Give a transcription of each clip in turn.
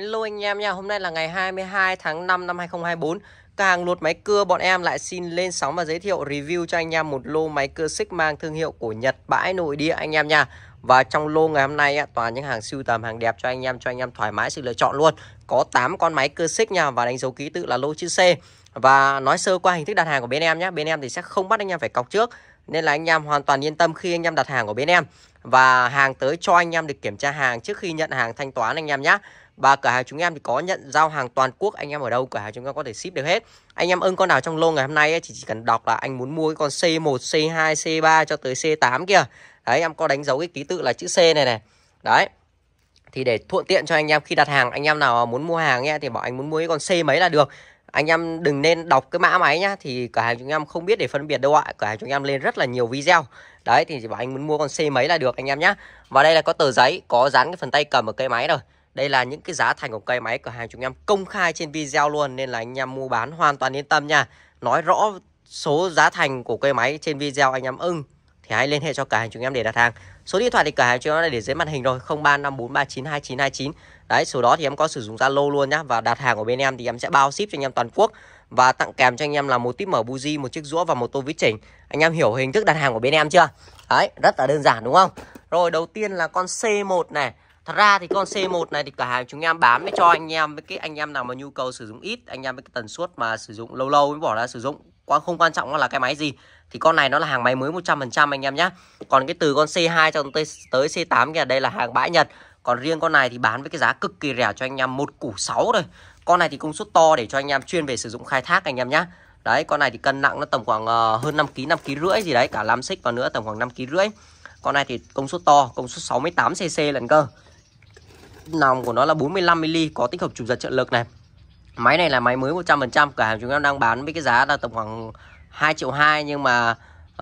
Hello anh em nha, hôm nay là ngày 22 tháng 5 năm 2024 Cửa hàng lột máy cưa bọn em lại xin lên sóng và giới thiệu review cho anh em một lô máy cưa xích mang thương hiệu của Nhật bãi nội địa anh em nha Và trong lô ngày hôm nay toàn những hàng siêu tầm hàng đẹp cho anh em, cho anh em thoải mái sự lựa chọn luôn Có 8 con máy cưa xích nha và đánh dấu ký tự là lô chữ C Và nói sơ qua hình thức đặt hàng của bên em nhé, bên em thì sẽ không bắt anh em phải cọc trước nên là anh em hoàn toàn yên tâm khi anh em đặt hàng của bên em Và hàng tới cho anh em được kiểm tra hàng trước khi nhận hàng thanh toán anh em nhé và cửa hàng chúng em thì có nhận giao hàng toàn quốc anh em ở đâu cửa hàng chúng em có thể ship được hết anh em ưng con nào trong lô ngày hôm nay ấy, chỉ, chỉ cần đọc là anh muốn mua cái con C1 C2 C3 cho tới C8 kia đấy em có đánh dấu cái ký tự là chữ C này này đấy thì để thuận tiện cho anh em khi đặt hàng anh em nào muốn mua hàng nhé thì bảo anh muốn mua cái con C mấy là được anh em đừng nên đọc cái mã máy nhá thì cửa hàng chúng em không biết để phân biệt đâu ạ cửa hàng chúng em lên rất là nhiều video đấy thì chỉ bảo anh muốn mua con C mấy là được anh em nhá và đây là có tờ giấy có dán cái phần tay cầm ở cây máy rồi đây là những cái giá thành của cây máy cửa hàng chúng em công khai trên video luôn nên là anh em mua bán hoàn toàn yên tâm nha. Nói rõ số giá thành của cây máy trên video anh em ưng thì hãy liên hệ cho cửa hàng chúng em để đặt hàng. Số điện thoại thì cửa hàng chúng em đã để dưới màn hình rồi 0354392929. Đấy, số đó thì em có sử dụng Zalo luôn nhá và đặt hàng của bên em thì em sẽ bao ship cho anh em toàn quốc và tặng kèm cho anh em là một tiếp mở buji, một chiếc rũa và một tô vít chỉnh. Anh em hiểu hình thức đặt hàng của bên em chưa? Đấy, rất là đơn giản đúng không? Rồi đầu tiên là con C1 này Thật ra thì con C1 này thì cửa hàng chúng em bán để cho anh em với cái anh em nào mà nhu cầu sử dụng ít, anh em với cái tần suất mà sử dụng lâu lâu mới bỏ ra sử dụng. Quá không quan trọng là cái máy gì. Thì con này nó là hàng máy mới 100% anh em nhé Còn cái từ con C2 cho tới, tới C8 kìa đây là hàng bãi Nhật. Còn riêng con này thì bán với cái giá cực kỳ rẻ cho anh em một củ 6 thôi. Con này thì công suất to để cho anh em chuyên về sử dụng khai thác anh em nhé Đấy, con này thì cân nặng nó tầm khoảng uh, hơn 5 kg, 5 kg rưỡi gì đấy, cả 5 xích vào nữa tầm khoảng 5 kg rưỡi. Con này thì công suất to, công suất 68cc lần cơ nòng của nó là 45mm có tích hợp chụp giật trợ lực này máy này là máy mới 100% cả hàng chúng em đang bán với cái giá là tầm khoảng 2 triệu 2 nhưng mà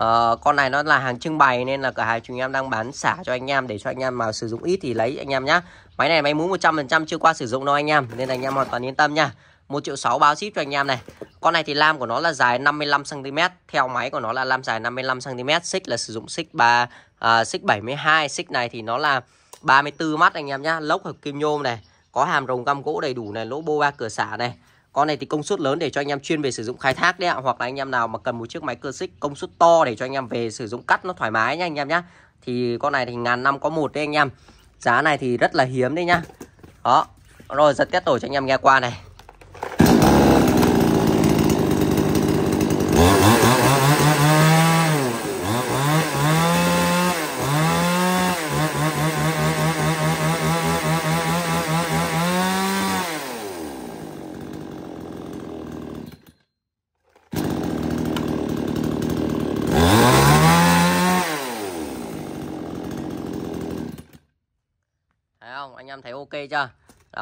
uh, con này nó là hàng trưng bày nên là cả hàng chúng em đang bán xả cho anh em để cho anh em mà sử dụng ít thì lấy anh em nhá máy này máy mũ 100% chưa qua sử dụng đâu anh em nên anh em hoàn toàn yên tâm nha 1 triệu 6 báo ship cho anh em này Con này thì lam của nó là dài 55cm Theo máy của nó là lam dài 55cm Xích là sử dụng xích 3 uh, à, Xích 72 Xích này thì nó là 34 mắt anh em nhá lốc hợp kim nhôm này có hàm rồng găm gỗ đầy đủ này lỗ bô ba cửa xả này con này thì công suất lớn để cho anh em chuyên về sử dụng khai thác đấy ạ hoặc là anh em nào mà cần một chiếc máy cơ xích công suất to để cho anh em về sử dụng cắt nó thoải mái nha anh em nhá thì con này thì ngàn năm có một đấy anh em giá này thì rất là hiếm đấy nhá đó rồi giật kết tổ cho anh em nghe qua này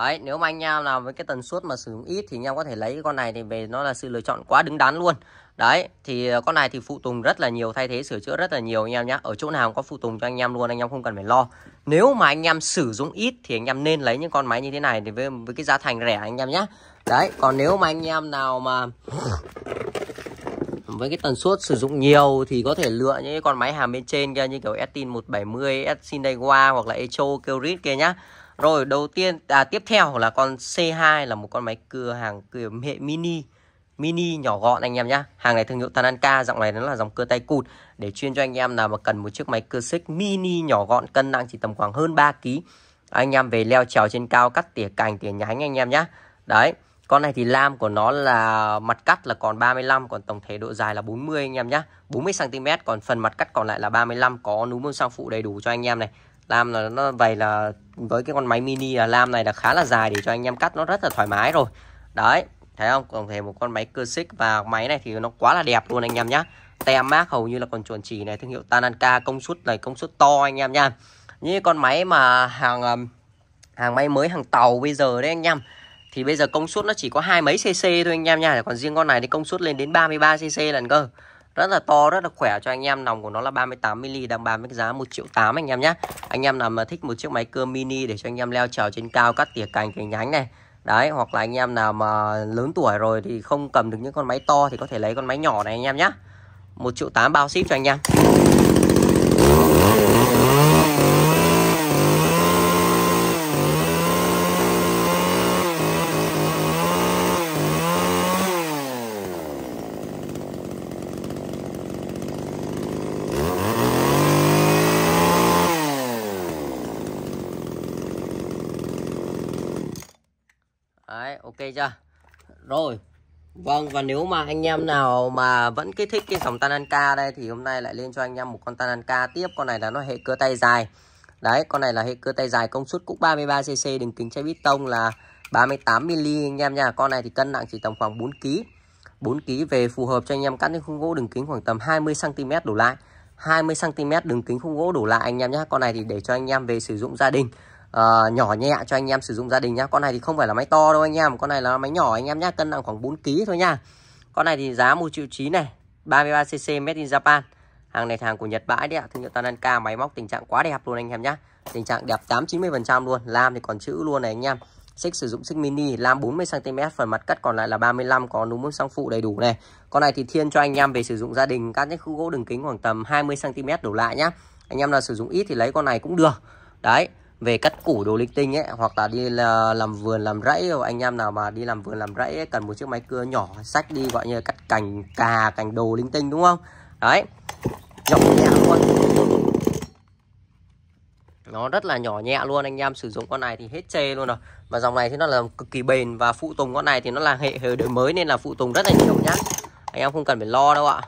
Đấy, nếu mà anh em nào với cái tần suất mà sử dụng ít thì anh em có thể lấy cái con này thì về nó là sự lựa chọn quá đứng đắn luôn. Đấy, thì ờ, con này thì phụ tùng rất là nhiều, thay thế sửa chữa rất là nhiều anh em nhé. Ở chỗ nào cũng có phụ tùng cho anh em luôn, anh em không cần phải lo. Nếu mà anh em sử dụng ít thì anh em nên lấy những con máy như thế này thì với, với cái giá thành rẻ anh em nhé. Đấy, còn nếu mà anh em nào mà với cái tần suất sử dụng nhiều thì có thể lựa những con máy hàm bên trên kia như kiểu Estin 170, Estin Daiwa hoặc là Echo, KERIT kia nhá. Rồi đầu tiên à, tiếp theo là con C2 là một con máy cưa hàng cưa hệ mini mini nhỏ gọn anh em nhá. Hàng này thương hiệu Tananka, dòng này nó là dòng cưa tay cụt để chuyên cho anh em nào mà cần một chiếc máy cưa xích mini nhỏ gọn cân nặng chỉ tầm khoảng hơn 3 kg. Anh em về leo trèo trên cao cắt tỉa cành tỉa nhánh anh em nhá. Đấy. Con này thì lam của nó là mặt cắt là còn 35 còn tổng thể độ dài là 40 anh em nhá. 40 cm còn phần mặt cắt còn lại là 35 có núm bơm sang phụ đầy đủ cho anh em này lam là nó vậy là với cái con máy mini là lam này là khá là dài để cho anh em cắt nó rất là thoải mái rồi đấy thấy không còn thể một con máy cơ xích và máy này thì nó quá là đẹp luôn anh em nhá tem mát hầu như là còn chuẩn chỉ này thương hiệu Tananka công suất này công suất to anh em nha như con máy mà hàng hàng máy mới hàng tàu bây giờ đấy anh em thì bây giờ công suất nó chỉ có hai mấy cc thôi anh em nha còn riêng con này thì công suất lên đến 33 cc lần cơ rất là to rất là khỏe cho anh em nòng của nó là 38 mm đang bán với giá 1 triệu 8 anh em nhé anh em nào mà thích một chiếc máy cưa mini để cho anh em leo trèo trên cao cắt tỉa cành cành nhánh này đấy hoặc là anh em nào mà lớn tuổi rồi thì không cầm được những con máy to thì có thể lấy con máy nhỏ này anh em nhé một triệu tám bao ship cho anh em ok chưa rồi vâng và nếu mà anh em nào mà vẫn kích thích cái dòng Tananka đây thì hôm nay lại lên cho anh em một con Tananka tiếp con này là nó hệ cưa tay dài đấy con này là hệ cưa tay dài công suất cũng 33 cc đường kính chai bít tông là 38 mm anh em nha con này thì cân nặng chỉ tầm khoảng 4 kg 4 kg về phù hợp cho anh em cắt những khung gỗ đường kính khoảng tầm 20 cm đổ lại 20 cm đường kính khung gỗ đổ lại anh em nhé con này thì để cho anh em về sử dụng gia đình uh, nhỏ nhẹ cho anh em sử dụng gia đình nhá con này thì không phải là máy to đâu anh em con này là máy nhỏ anh em nhá cân nặng khoảng 4 kg thôi nha con này thì giá một triệu chín này 33 cc made in Japan hàng này hàng của Nhật bãi đấy ạ thương hiệu Tananka máy móc tình trạng quá đẹp luôn anh em nhá tình trạng đẹp 8 90 phần trăm luôn lam thì còn chữ luôn này anh em xích sử dụng xích mini lam 40 cm phần mặt cắt còn lại là 35 có núm sang phụ đầy đủ này con này thì thiên cho anh em về sử dụng gia đình các cái khu gỗ đường kính khoảng tầm 20 cm đổ lại nhá anh em nào sử dụng ít thì lấy con này cũng được đấy về cắt củ đồ linh tinh ấy hoặc là đi là làm vườn làm rẫy anh em nào mà đi làm vườn làm rẫy cần một chiếc máy cưa nhỏ sách đi gọi như là cắt cành cà cành đồ linh tinh đúng không đấy nhỏ nhẹ luôn nó rất là nhỏ nhẹ luôn anh em sử dụng con này thì hết chê luôn rồi và dòng này thì nó là cực kỳ bền và phụ tùng con này thì nó là hệ hệ đời mới nên là phụ tùng rất là nhiều nhá anh em không cần phải lo đâu ạ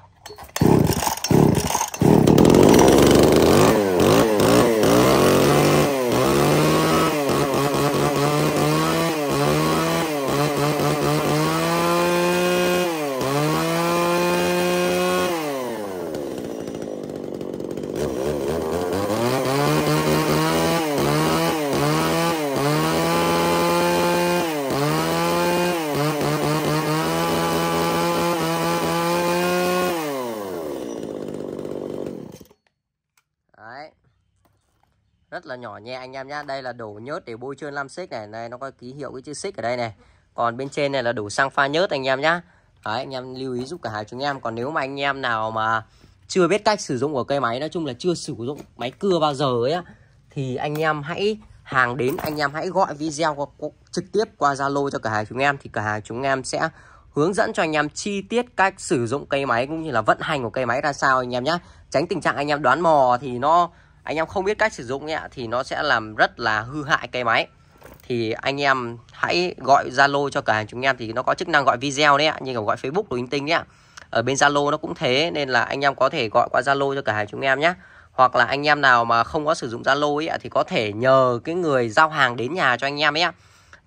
rất là nhỏ nhẹ anh em nhá đây là đổ nhớt để bôi trơn lam xích này này nó có ký hiệu cái chữ xích ở đây này còn bên trên này là đổ xăng pha nhớt anh em nhá Đấy, anh em lưu ý giúp cả hai chúng em còn nếu mà anh em nào mà chưa biết cách sử dụng của cây máy nói chung là chưa sử dụng máy cưa bao giờ ấy thì anh em hãy hàng đến anh em hãy gọi video trực tiếp qua Zalo cho cả hai chúng em thì cả hai chúng em sẽ hướng dẫn cho anh em chi tiết cách sử dụng cây máy cũng như là vận hành của cây máy ra sao anh em nhé tránh tình trạng anh em đoán mò thì nó anh em không biết cách sử dụng ấy, thì nó sẽ làm rất là hư hại cái máy thì anh em hãy gọi Zalo cho cửa hàng chúng em thì nó có chức năng gọi video đấy ạ như kiểu gọi Facebook đồ linh tinh nhé ở bên Zalo nó cũng thế nên là anh em có thể gọi qua Zalo cho cửa hàng chúng em nhé hoặc là anh em nào mà không có sử dụng Zalo ấy thì có thể nhờ cái người giao hàng đến nhà cho anh em ấy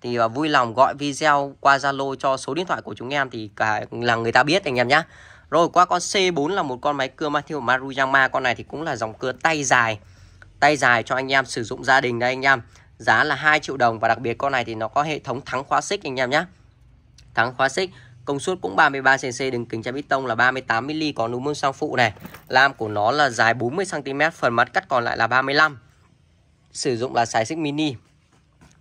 thì à, vui lòng gọi video qua Zalo cho số điện thoại của chúng em thì cả là người ta biết anh em nhé rồi qua con C4 là một con máy cưa Matthew Maruyama. Con này thì cũng là dòng cưa tay dài. Tay dài cho anh em sử dụng gia đình đây anh em. Giá là 2 triệu đồng và đặc biệt con này thì nó có hệ thống thắng khóa xích anh em nhé. Thắng khóa xích. Công suất cũng 33cc, đường kính chạm bít tông là 38mm, có núm mương sang phụ này. Lam của nó là dài 40cm, phần mặt cắt còn lại là 35 Sử dụng là xài xích mini.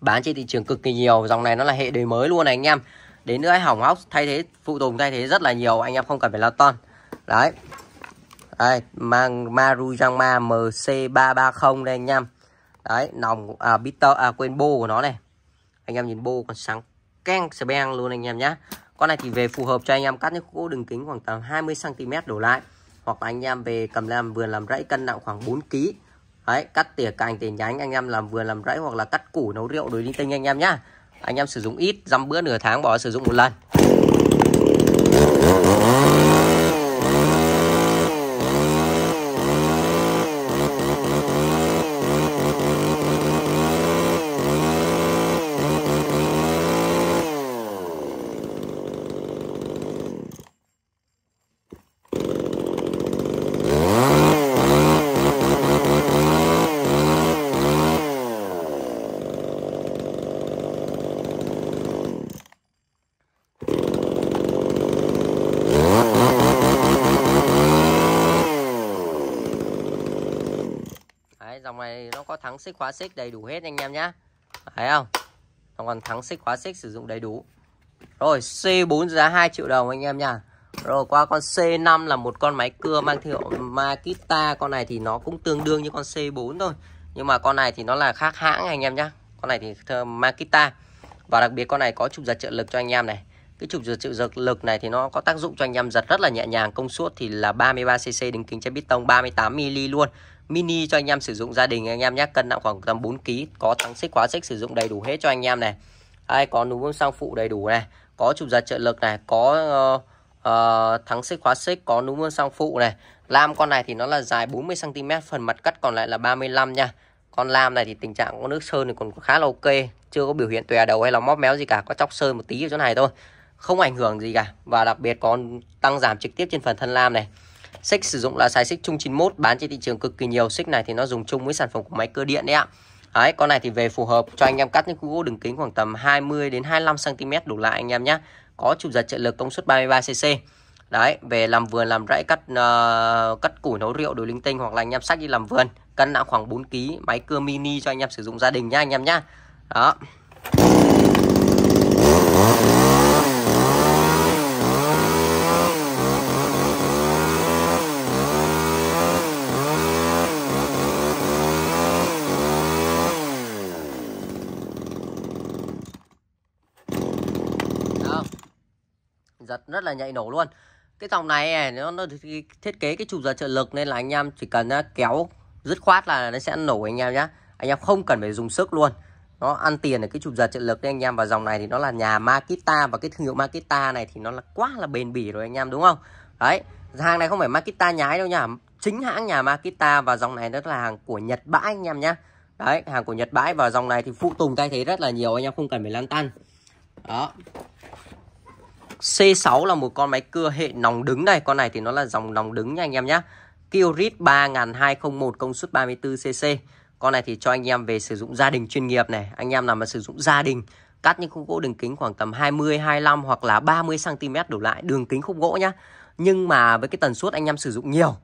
Bán trên thị trường cực kỳ nhiều, dòng này nó là hệ đời mới luôn này anh em đến nữa hỏng hóc thay thế phụ tùng thay thế rất là nhiều anh em không cần phải lo toan đấy đây mang Marujama MC330 đây anh em đấy nòng à, bitter à quên bô của nó này anh em nhìn bô còn sáng keng speng luôn anh em nhé con này thì về phù hợp cho anh em cắt những khúc đường kính khoảng tầm 20 cm đổ lại hoặc là anh em về cầm làm vườn làm rẫy cân nặng khoảng 4 kg đấy cắt tỉa cành tỉa nhánh anh em làm vườn làm rẫy hoặc là cắt củ nấu rượu đối linh tinh anh em nhá anh em sử dụng ít dăm bữa nửa tháng bỏ sử dụng một lần thắng xích khóa xích đầy đủ hết anh em nhá thấy không nó còn thắng xích khóa xích sử dụng đầy đủ rồi C4 giá 2 triệu đồng anh em nha rồi qua con C5 là một con máy cưa mang thiệu Makita con này thì nó cũng tương đương như con C4 thôi nhưng mà con này thì nó là khác hãng anh em nhá con này thì Makita và đặc biệt con này có trục giật trợ lực cho anh em này cái trục giật chịu giật lực này thì nó có tác dụng cho anh em giật rất là nhẹ nhàng công suất thì là 33 cc đính kính chai bít tông 38 ml luôn mini cho anh em sử dụng gia đình anh em nhé cân nặng khoảng tầm 4 kg có thắng xích khóa xích sử dụng đầy đủ hết cho anh em này ai có núm bơm sang phụ đầy đủ này có trục giật trợ lực này có uh, uh, thắng xích khóa xích có núm bơm sang phụ này lam con này thì nó là dài 40 cm phần mặt cắt còn lại là 35 nha con lam này thì tình trạng có nước sơn thì còn khá là ok chưa có biểu hiện tòe đầu hay là móp méo gì cả có chóc sơn một tí ở chỗ này thôi không ảnh hưởng gì cả và đặc biệt còn tăng giảm trực tiếp trên phần thân lam này xích sử dụng là size xích chung 91 bán trên thị trường cực kỳ nhiều xích này thì nó dùng chung với sản phẩm của máy cơ điện đấy ạ Đấy, con này thì về phù hợp cho anh em cắt những khúc gỗ đường kính khoảng tầm 20 đến 25 cm đủ lại anh em nhé. Có chụp giật trợ lực công suất 33 cc. Đấy, về làm vườn làm rẫy cắt uh, cắt củi nấu rượu đồ linh tinh hoặc là anh em sách đi làm vườn, cân nặng khoảng 4 kg, máy cưa mini cho anh em sử dụng gia đình nhá anh em nhá. Đó. rất là nhạy nổ luôn cái dòng này à, nó, nó thiết kế cái trục giật trợ lực nên là anh em chỉ cần à, kéo dứt khoát là nó sẽ nổ anh em nhé anh em không cần phải dùng sức luôn nó ăn tiền ở cái trục giật trợ lực đấy anh em và dòng này thì nó là nhà Makita và cái thương hiệu Makita này thì nó là quá là bền bỉ rồi anh em đúng không đấy hàng này không phải Makita nhái đâu nhá chính hãng nhà Makita và dòng này nó là hàng của Nhật bãi anh em nhá đấy hàng của Nhật bãi và dòng này thì phụ tùng thay thế rất là nhiều anh em không cần phải lăn tăn đó C6 là một con máy cưa hệ nòng đứng này con này thì nó là dòng nòng đứng nha anh em nhé Kiorit 3201 công suất 34cc con này thì cho anh em về sử dụng gia đình chuyên nghiệp này anh em nào mà sử dụng gia đình cắt những khúc gỗ đường kính khoảng tầm 20 25 hoặc là 30 cm đổ lại đường kính khúc gỗ nhá nhưng mà với cái tần suất anh em sử dụng nhiều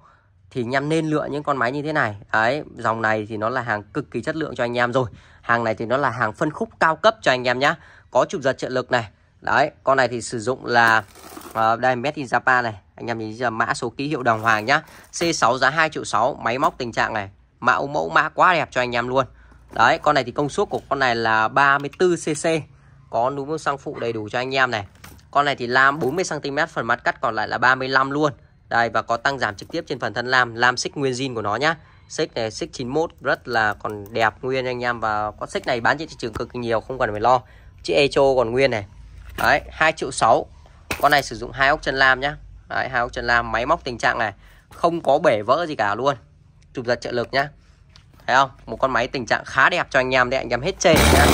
thì anh em nên lựa những con máy như thế này đấy dòng này thì nó là hàng cực kỳ chất lượng cho anh em rồi hàng này thì nó là hàng phân khúc cao cấp cho anh em nhá có chụp giật trợ lực này đấy con này thì sử dụng là uh, đây made in Japan này anh em nhìn giờ mã số ký hiệu đồng hoàng nhá C6 giá 2 triệu 6 máy móc tình trạng này mẫu mẫu mã quá đẹp cho anh em luôn đấy con này thì công suất của con này là 34 cc có núm xăng phụ đầy đủ cho anh em này con này thì lam 40 cm phần mặt cắt còn lại là 35 luôn đây và có tăng giảm trực tiếp trên phần thân lam lam xích nguyên zin của nó nhá xích này xích 91 rất là còn đẹp nguyên anh em và con xích này bán trên thị trường cực nhiều không cần phải lo chiếc Echo còn nguyên này đấy 2 triệu 6 con này sử dụng hai ốc chân lam nhá đấy hai ốc chân lam máy móc tình trạng này không có bể vỡ gì cả luôn chụp giật trợ lực nhá thấy không một con máy tình trạng khá đẹp cho anh em đấy anh em hết chê nhá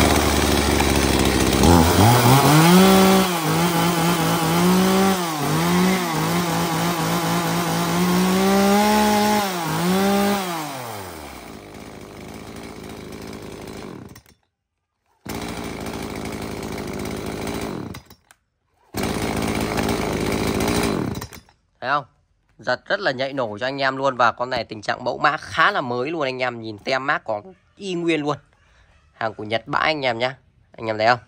thấy không giật rất là nhạy nổ cho anh em luôn và con này tình trạng mẫu mã khá là mới luôn anh em nhìn tem mát còn y nguyên luôn hàng của Nhật bãi anh em nhá anh em thấy không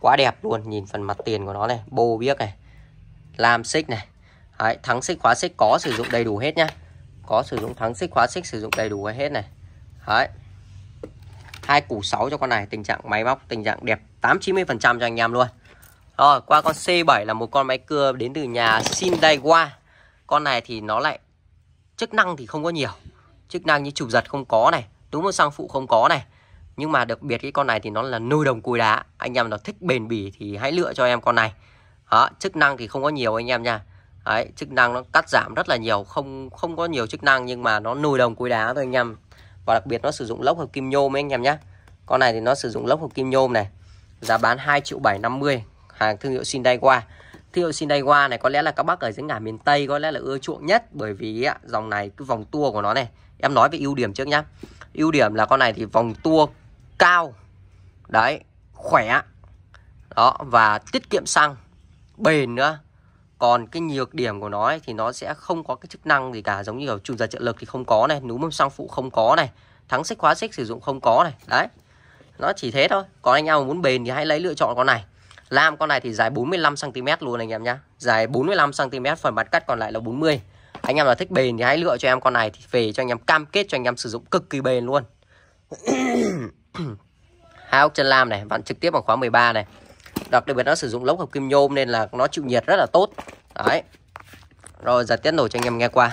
quá đẹp luôn nhìn phần mặt tiền của nó này bô biếc này lam xích này Đấy, thắng xích khóa xích có sử dụng đầy đủ hết nhá có sử dụng thắng xích khóa xích sử dụng đầy đủ hết này Đấy. hai củ 6 cho con này tình trạng máy móc tình trạng đẹp 8 90 phần trăm cho anh em luôn rồi qua con C7 là một con máy cưa đến từ nhà Sindaiwa Con này thì nó lại chức năng thì không có nhiều Chức năng như chụp giật không có này đúng một sang phụ không có này Nhưng mà đặc biệt cái con này thì nó là nuôi đồng cùi đá Anh em nào thích bền bỉ thì hãy lựa cho em con này đó, Chức năng thì không có nhiều anh em nha Đấy, chức năng nó cắt giảm rất là nhiều không không có nhiều chức năng nhưng mà nó nồi đồng cối đá thôi anh em và đặc biệt nó sử dụng lốc hợp kim nhôm ấy anh em nhé con này thì nó sử dụng lốc hợp kim nhôm này giá bán 2 triệu 750 hàng thương hiệu Sindaiwa thương hiệu Sindaiwa này có lẽ là các bác ở dưới ngả miền Tây có lẽ là ưa chuộng nhất bởi vì dòng này cái vòng tua của nó này em nói về ưu điểm trước nhá ưu điểm là con này thì vòng tua cao đấy khỏe đó và tiết kiệm xăng bền nữa còn cái nhược điểm của nó ấy, thì nó sẽ không có cái chức năng gì cả giống như ở chùm giờ trợ lực thì không có này núm mâm xăng phụ không có này thắng xích khóa xích sử dụng không có này đấy nó chỉ thế thôi còn anh em muốn bền thì hãy lấy lựa chọn con này Lam con này thì dài 45cm luôn anh em nhá Dài 45cm phần mặt cắt còn lại là 40 Anh em là thích bền thì hãy lựa cho em con này thì Về cho anh em cam kết cho anh em sử dụng cực kỳ bền luôn Hai ốc chân lam này Vặn trực tiếp bằng khóa 13 này Đặc biệt nó sử dụng lốc hợp kim nhôm Nên là nó chịu nhiệt rất là tốt Đấy Rồi giờ tiết nổi cho anh em nghe qua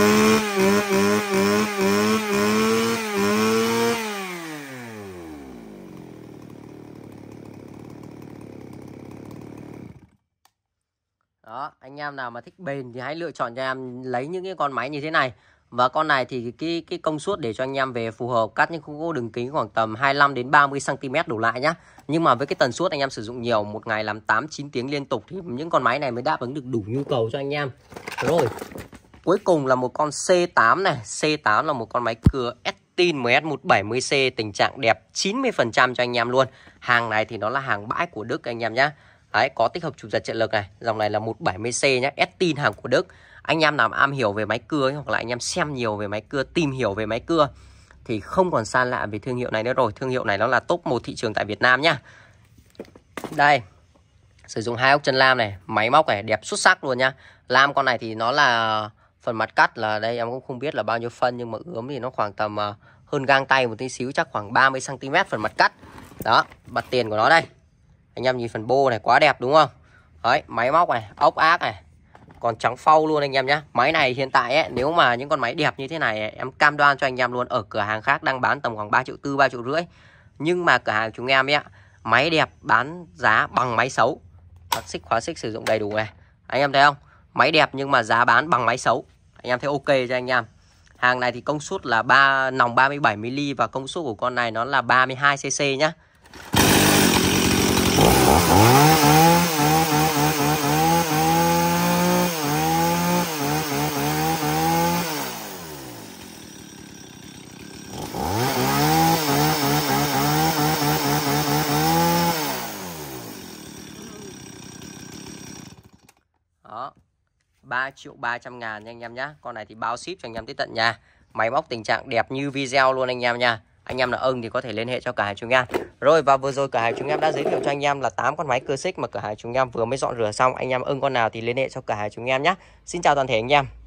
em nào mà thích bền thì hãy lựa chọn cho em lấy những cái con máy như thế này và con này thì cái cái công suất để cho anh em về phù hợp cắt những khu gỗ đường kính khoảng tầm 25 đến 30 cm đổ lại nhá. Nhưng mà với cái tần suất anh em sử dụng nhiều một ngày làm 8 9 tiếng liên tục thì những con máy này mới đáp ứng được đủ nhu cầu cho anh em. Rồi. Cuối cùng là một con C8 này, C8 là một con máy cưa Estin MS170C tình trạng đẹp 90% cho anh em luôn. Hàng này thì nó là hàng bãi của Đức anh em nhá. Đấy, có tích hợp chụp giật trợ lực này Dòng này là 170C nhá Estin hàng của Đức Anh em nào am hiểu về máy cưa Hoặc là anh em xem nhiều về máy cưa Tìm hiểu về máy cưa Thì không còn xa lạ về thương hiệu này nữa rồi Thương hiệu này nó là top 1 thị trường tại Việt Nam nhá Đây Sử dụng hai ốc chân lam này Máy móc này đẹp xuất sắc luôn nhá Lam con này thì nó là Phần mặt cắt là đây em cũng không biết là bao nhiêu phân Nhưng mà ướm thì nó khoảng tầm ờ, hơn gang tay một tí xíu Chắc khoảng 30cm phần mặt cắt Đó, mặt tiền của nó đây anh em nhìn phần bô này quá đẹp đúng không đấy máy móc này ốc ác này còn trắng phau luôn anh em nhé Máy này hiện tại ấy, nếu mà những con máy đẹp như thế này ấy, Em cam đoan cho anh em luôn Ở cửa hàng khác đang bán tầm khoảng 3 triệu tư 3 triệu rưỡi Nhưng mà cửa hàng chúng em ấy, Máy đẹp bán giá bằng máy xấu Các xích khóa xích sử dụng đầy đủ này Anh em thấy không Máy đẹp nhưng mà giá bán bằng máy xấu Anh em thấy ok cho anh em Hàng này thì công suất là 3 nòng 37mm Và công suất của con này nó là 32cc nhá 3 triệu 300 ngàn nha anh em nhá Con này thì bao ship cho anh em tới tận nhà Máy móc tình trạng đẹp như video luôn anh em nha anh em là ưng thì có thể liên hệ cho cửa hàng chúng em. Rồi và vừa rồi cửa hàng chúng em đã giới thiệu cho anh em là 8 con máy cơ xích mà cửa hàng chúng em vừa mới dọn rửa xong. Anh em ưng con nào thì liên hệ cho cửa hàng chúng em nhé. Xin chào toàn thể anh em.